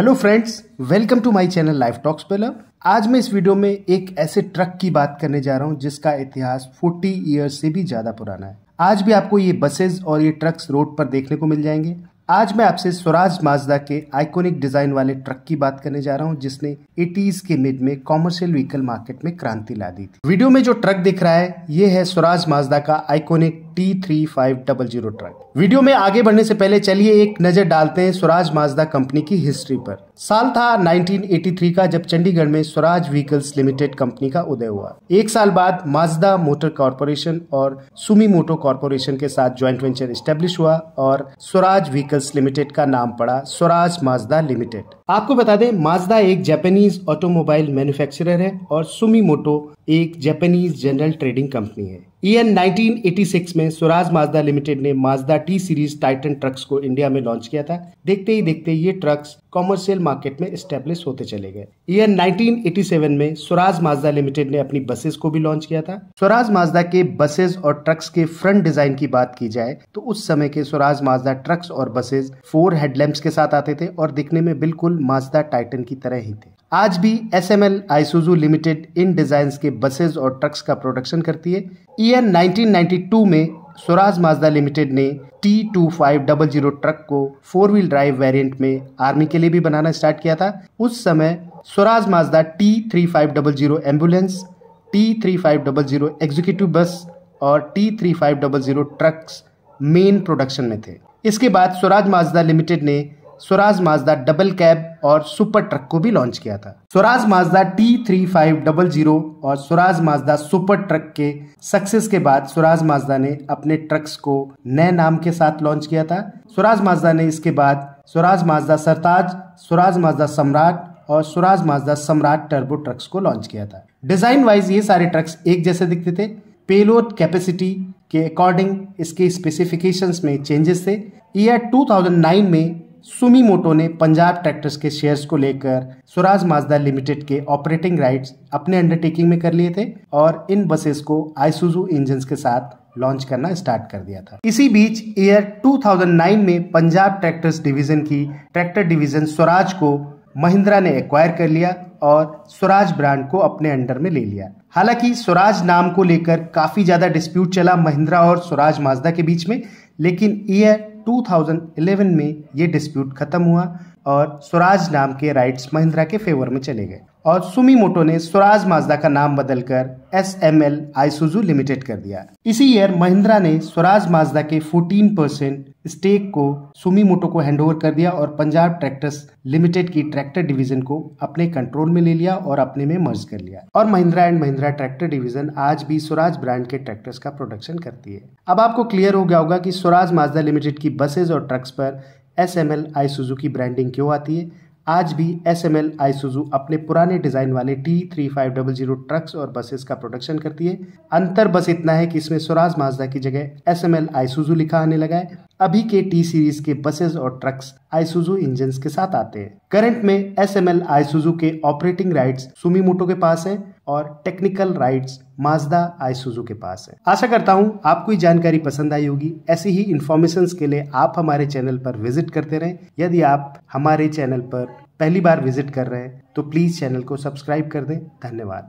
hello friends welcome to my channel life talks पेलर आज मैं इस वीडियो में एक ऐसे ट्रक की बात करने जा रहा हूं जिसका इतिहास 40 ईयर्स से भी ज़्यादा पुराना है आज भी आपको ये बसेस और ये ट्रक्स रोड पर देखने को मिल जाएंगे आज मैं आपसे स्वराज माजदा के आइकॉनिक डिज़ाइन वाले ट्रक की बात करने जा रहा हूं जिसने 80s के मिड में कॉमर्शियल व्हीकल मार्केट में क्रांति ला दी थी वीडियो में जो ट्रक दिख रहा है ये है स्वराज माजदा का iconic T three five double zero truck video में आगे बढ़ने से पहले चलिए एक नजर डालते हैं स्वराज माजदा कंपनी की हिस्ट्री पर साल था 1983 का जब चंडीगढ़ में स्वराज व्हीकल्स लिमिटेड कंपनी का उदय हुआ एक साल बाद माजदा मोटर कॉरपोरेशन और सुमी मोटो कॉरपोरेशन के साथ ज्वाइंट वेंचर स्टेब्लिश हुआ और स्वराज व्हीकल्स लिमिटेड का नाम पड़ा स्वराज माजदा लिमिटेड आपको बता दें माजदा एक जापानीज ऑटोमोबाइल मैन्युफैक्चरर है और सुमी मोटो एक जापानीज जनरल ट्रेडिंग कंपनी है ईएन 1986 में स्वराज माजदा लिमिटेड ने Mazda T series Titan trucks को इंडिया में लॉन्च किया था देखते ही देखते ये ट्रक्स कॉमर्शियल मार्केट में स्टेब्लिश होते चले गए ईयर 1987 में स्वराज माजदा लिमिटेड ने अपनी बसेस को भी लॉन्च किया था स्वराज माजदा के बसेस और ट्रक्स के फ्रंट डिजाइन की बात की जाए तो उस समय के स्वराज माजदा ट्रक्स और बसेस फोर हेडलैम्प के साथ आते थे और दिखने में बिल्कुल माजदा टाइटन की तरह ही थे आज भी S M L Isuzu limited इन डिजाइन के बसेज और ट्रक्स का प्रोडक्शन करती है ईयर 1992 में स्वराज माजदा लिमिटेड ने T two five double zero truck को फोर व्हील ड्राइव वेरिएंट में आर्मी के लिए भी बनाना स्टार्ट किया था उस समय Swaraj Mazda T three five double zero ambulance T three five double zero executive bus और T three five double zero trucks main production में थे इसके बाद स्वराज माजदा लिमिटेड ने स्वराज माजदा डबल कैब और सुपर ट्रक को भी लॉन्च किया था Swaraj Mazda T three five double zero और स्वराज माजदा सुपर ट्रक के सक्सेस के बाद स्वराज माजदा ने अपने ट्रक्स को नए नाम के साथ लॉन्च किया था स्वराज माजदा ने इसके बाद स्वराज माजदा सरताज स्वराज माजदा सम्राट और Swaraj Mazda Samrat turbo trucks को लॉन्च किया था डिजाइन वाइज ये सारे ट्रक्स एक जैसे दिखते थे पेलोड कैपेसिटी के अकॉर्डिंग इसके स्पेसिफिकेशंस में चेंजेस थे ईयर 2009 में सुमी मोटो ने पंजाब ट्रैक्टर्स के शेयर्स को लेकर स्वराज माजदा लिमिटेड के ऑपरेटिंग राइट्स अपने अंडरटेकिंग में कर लिए थे और इन बसेस को आईसुजू इंजन के साथ लॉन्च करना स्टार्ट कर दिया था इसी बीच ईयर 2009 में पंजाब ट्रैक्टर्स डिवीजन की ट्रैक्टर डिवीजन स्वराज को महिंद्रा ने एक्वायर कर लिया और स्वराज ब्रांड को अपने अंडर में ले लिया हालांकि स्वराज नाम को लेकर काफ़ी ज़्यादा डिस्प्यूट चला महिंद्रा और स्वराज माजदा के बीच में लेकिन ईयर 2011 में ये डिस्प्यूट खत्म हुआ और स्वराज नाम के राइट्स महिंद्रा के फेवर में चले गए और सुमी मोटो ने स्वराज माजदा का नाम बदलकर S M L Isuzu limited कर दिया इसी ईयर महिंद्रा ने स्वराज माजदा के 14 परसेंट स्टेक को सुमी मोटो को हैंडओवर कर दिया और पंजाब ट्रैक्टर्स लिमिटेड की ट्रैक्टर डिवीजन को अपने कंट्रोल में ले लिया और अपने में मर्ज कर लिया और Mahindra and Mahindra tractor division आज भी स्वराज ब्रांड के ट्रैक्टर्स का प्रोडक्शन करती है अब आपको क्लियर हो गया होगा कि स्वराज माजदा लिमिटेड की बसेज और ट्रक्स पर S M L Isuzu की ब्रांडिंग क्यों आती है आज भी S M L Isuzu अपने पुराने डिज़ाइन वाले T three five double zero trucks और बसेस का प्रोडक्शन करती है अंतर बस इतना है कि इसमें स्वराज माजदा की जगह S M L Isuzu लिखा आने लगा है अभी के टी सीरीज के बसेस और ट्रक्स आईसुजू इंजन के साथ आते हैं करंट में एस एम एल आईसुजू के ऑपरेटिंग राइट्स मोटो के पास है और टेक्निकल राइट्स माजदा आईसुजू के पास है आशा करता हूँ आपको जानकारी पसंद आई होगी ऐसी ही इन्फॉर्मेशन के लिए आप हमारे चैनल पर विजिट करते रहें यदि आप हमारे चैनल पर पहली बार विजिट कर रहे हैं तो प्लीज़ चैनल को सब्सक्राइब कर दें धन्यवाद